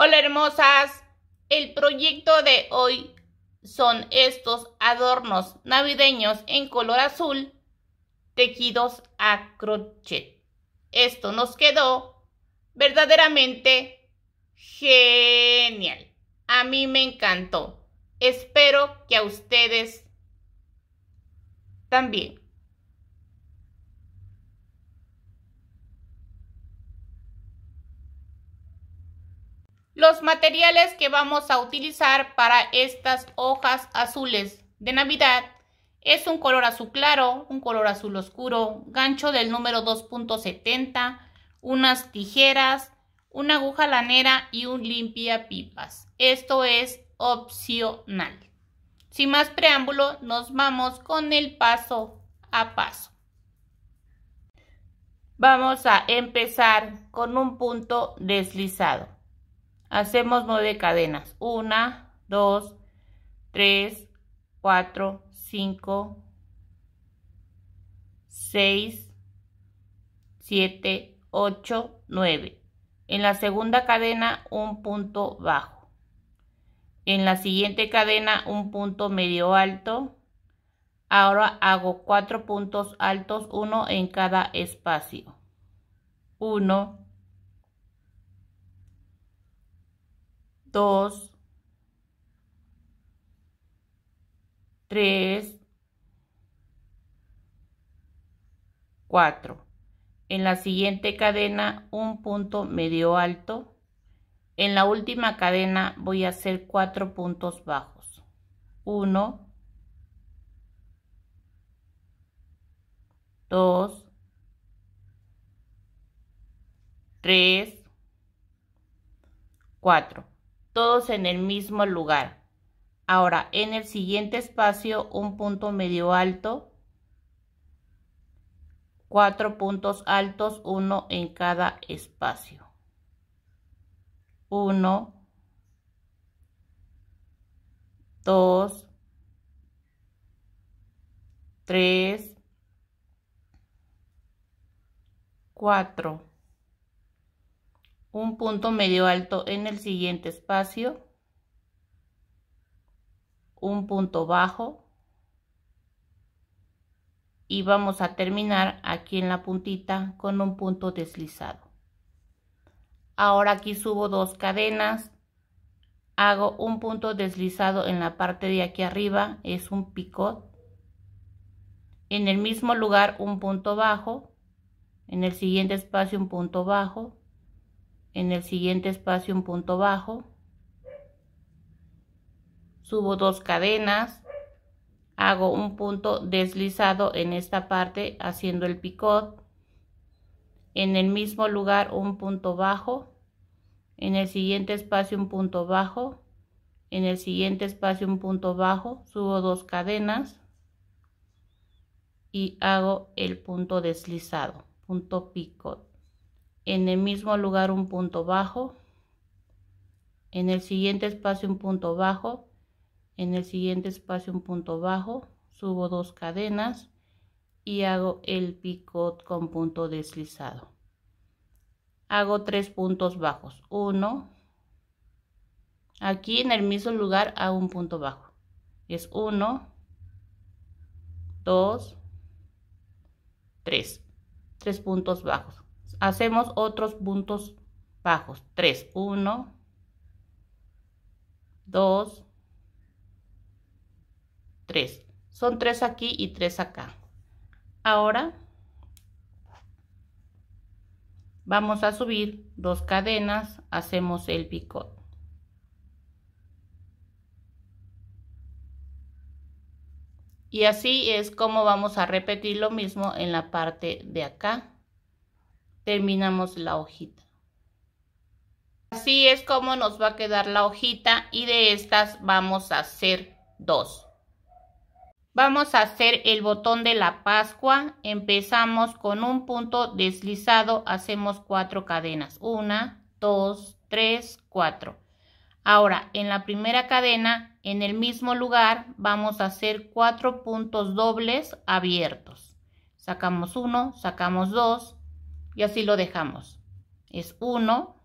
Hola hermosas, el proyecto de hoy son estos adornos navideños en color azul tejidos a crochet. Esto nos quedó verdaderamente genial. A mí me encantó. Espero que a ustedes también. los materiales que vamos a utilizar para estas hojas azules de Navidad es un color azul claro, un color azul oscuro, gancho del número 2.70, unas tijeras, una aguja lanera y un limpia pipas. Esto es opcional. Sin más preámbulo, nos vamos con el paso a paso. Vamos a empezar con un punto deslizado. Hacemos nueve cadenas. 1, 2, 3, 4, 5, 6, 7, 8, 9. En la segunda cadena un punto bajo. En la siguiente cadena un punto medio alto. Ahora hago cuatro puntos altos, uno en cada espacio. 1, 2, 3, 4. En la siguiente cadena un punto medio alto. En la última cadena voy a hacer cuatro puntos bajos. 1, 2, 3, 4 todos en el mismo lugar. Ahora, en el siguiente espacio, un punto medio alto, cuatro puntos altos, uno en cada espacio. Uno, dos, tres, cuatro un punto medio alto en el siguiente espacio, un punto bajo y vamos a terminar aquí en la puntita con un punto deslizado. Ahora aquí subo dos cadenas, hago un punto deslizado en la parte de aquí arriba, es un picot. En el mismo lugar un punto bajo, en el siguiente espacio un punto bajo, en el siguiente espacio un punto bajo, subo dos cadenas, hago un punto deslizado en esta parte haciendo el picot, en el mismo lugar un punto bajo, en el siguiente espacio un punto bajo, en el siguiente espacio un punto bajo, subo dos cadenas y hago el punto deslizado, punto picot en el mismo lugar un punto bajo, en el siguiente espacio un punto bajo, en el siguiente espacio un punto bajo, subo dos cadenas y hago el picot con punto deslizado. Hago tres puntos bajos, uno, aquí en el mismo lugar hago un punto bajo, es uno, dos, tres, tres puntos bajos hacemos otros puntos bajos. 3, 1, 2, 3. Son 3 aquí y 3 acá. Ahora vamos a subir dos cadenas, hacemos el picot. Y así es como vamos a repetir lo mismo en la parte de acá terminamos la hojita. Así es como nos va a quedar la hojita y de estas vamos a hacer dos. Vamos a hacer el botón de la Pascua. Empezamos con un punto deslizado, hacemos cuatro cadenas. Una, dos, tres, cuatro. Ahora, en la primera cadena, en el mismo lugar, vamos a hacer cuatro puntos dobles abiertos. Sacamos uno, sacamos dos, y así lo dejamos. Es 1,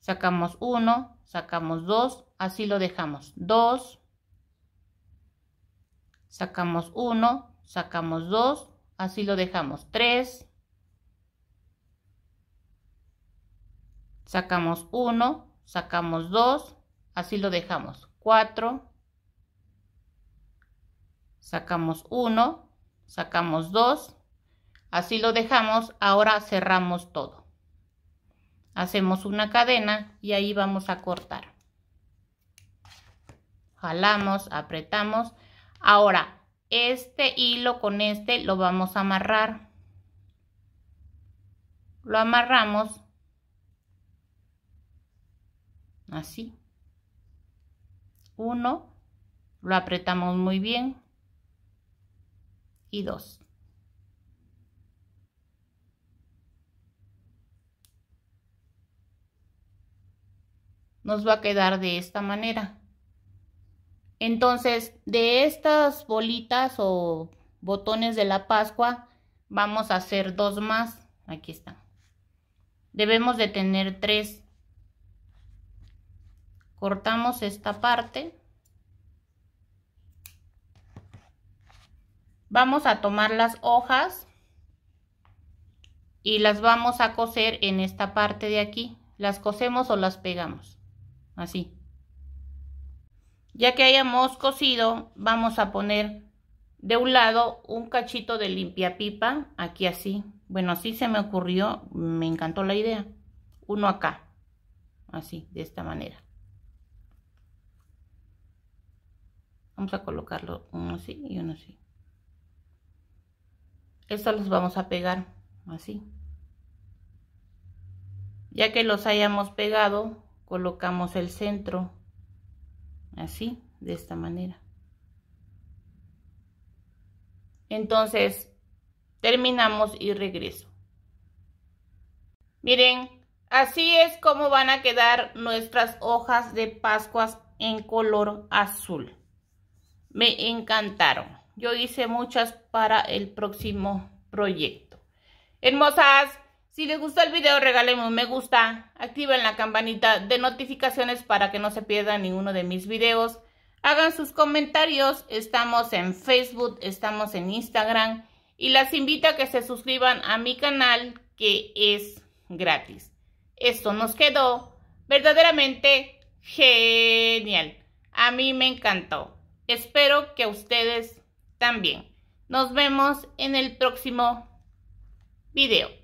sacamos 1, sacamos 2, así lo dejamos. 2, sacamos 1, sacamos 2, así lo dejamos. 3, sacamos 1, sacamos 2, así lo dejamos. 4, sacamos 1, sacamos 2, Así lo dejamos, ahora cerramos todo. Hacemos una cadena y ahí vamos a cortar. Jalamos, apretamos. Ahora, este hilo con este lo vamos a amarrar. Lo amarramos así. Uno, lo apretamos muy bien. Y dos. nos va a quedar de esta manera. Entonces, de estas bolitas o botones de la Pascua, vamos a hacer dos más. Aquí están. Debemos de tener tres. Cortamos esta parte. Vamos a tomar las hojas y las vamos a coser en esta parte de aquí. Las cosemos o las pegamos así. Ya que hayamos cosido, vamos a poner de un lado un cachito de limpia pipa aquí así. Bueno, así se me ocurrió, me encantó la idea. Uno acá, así, de esta manera. Vamos a colocarlo uno así y uno así. Estos los vamos a pegar así. Ya que los hayamos pegado, colocamos el centro así de esta manera entonces terminamos y regreso miren así es como van a quedar nuestras hojas de pascuas en color azul me encantaron yo hice muchas para el próximo proyecto hermosas si les gustó el video, regálenme un me gusta, activen la campanita de notificaciones para que no se pierdan ninguno de mis videos. Hagan sus comentarios, estamos en Facebook, estamos en Instagram y las invito a que se suscriban a mi canal que es gratis. Esto nos quedó verdaderamente genial. A mí me encantó. Espero que a ustedes también. Nos vemos en el próximo video.